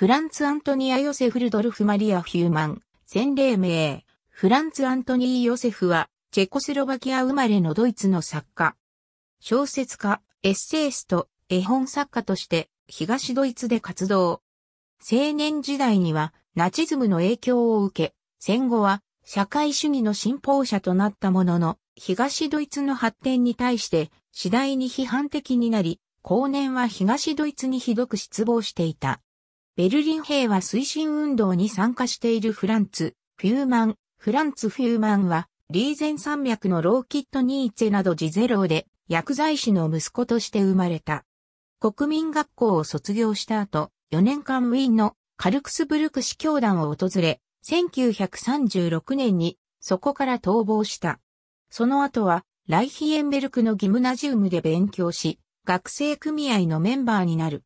フランツ・アントニア・ヨセフ・ルドルフ・マリア・ヒューマン、先例名。フランツ・アントニー・ヨセフは、チェコスロバキア生まれのドイツの作家。小説家、エッセイスト、絵本作家として、東ドイツで活動。青年時代には、ナチズムの影響を受け、戦後は、社会主義の信奉者となったものの、東ドイツの発展に対して、次第に批判的になり、後年は東ドイツにひどく失望していた。ベルリン兵は推進運動に参加しているフランツ、フューマン、フランツ・フューマンは、リーゼン山脈のローキット・ニーツェなどジゼローで、薬剤師の息子として生まれた。国民学校を卒業した後、4年間ウィーンのカルクスブルク市教団を訪れ、1936年にそこから逃亡した。その後は、ライヒエンベルクのギムナジウムで勉強し、学生組合のメンバーになる。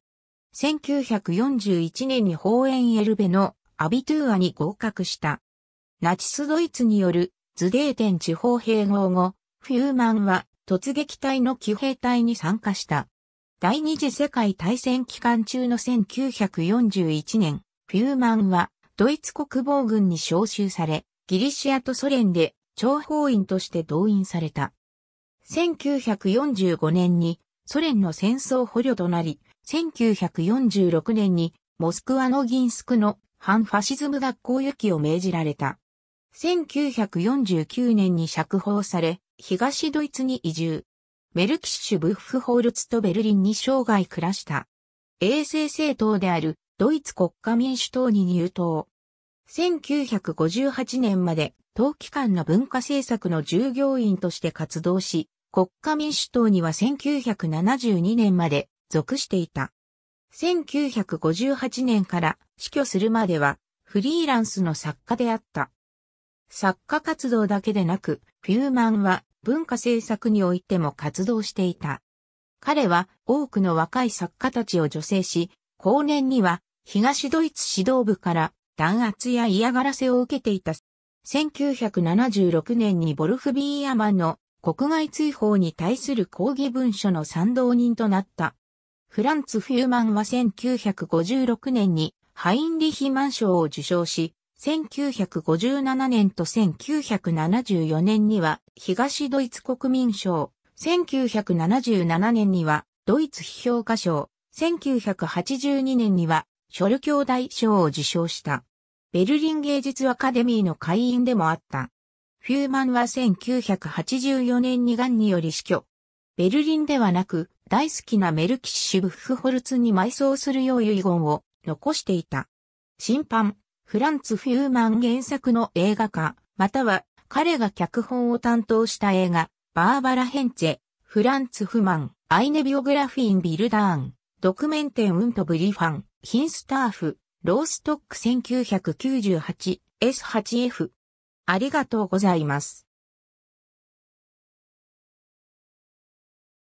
1941年にホーエンエルベのアビトゥーアに合格した。ナチスドイツによるズデーテン地方併合後、フューマンは突撃隊の騎兵隊に参加した。第二次世界大戦期間中の1941年、フューマンはドイツ国防軍に召集され、ギリシアとソ連で諜報員として動員された。1945年にソ連の戦争捕虜となり、1946年にモスクワのギンスクの反ファシズム学校行きを命じられた。1949年に釈放され、東ドイツに移住。メルキッシュ・ブッフホールツとベルリンに生涯暮らした。衛生政党であるドイツ国家民主党に入党。1958年まで当機関の文化政策の従業員として活動し、国家民主党には1972年まで属していた。1958年から死去するまではフリーランスの作家であった。作家活動だけでなく、フューマンは文化制作においても活動していた。彼は多くの若い作家たちを助成し、後年には東ドイツ指導部から弾圧や嫌がらせを受けていた。1976年にボルフ・ビーアマンの国外追放に対する抗議文書の賛同人となった。フランツ・フューマンは1956年にハインリヒマン賞を受賞し、1957年と1974年には東ドイツ国民賞、1977年にはドイツ批評家賞、1982年には書ル兄弟賞を受賞した。ベルリン芸術アカデミーの会員でもあった。フューマンは1984年に癌により死去。ベルリンではなく、大好きなメルキッシュ・ブッフホルツに埋葬するよう遺言を残していた。審判、フランツ・フューマン原作の映画化、または彼が脚本を担当した映画、バーバラ・ヘンチェ、フランツ・フマン、アイネビオグラフィン・ビルダーン、ドクメンテン・ウント・ブリファン、ヒンスターフ、ローストック 1998S8F。ありがとうございます。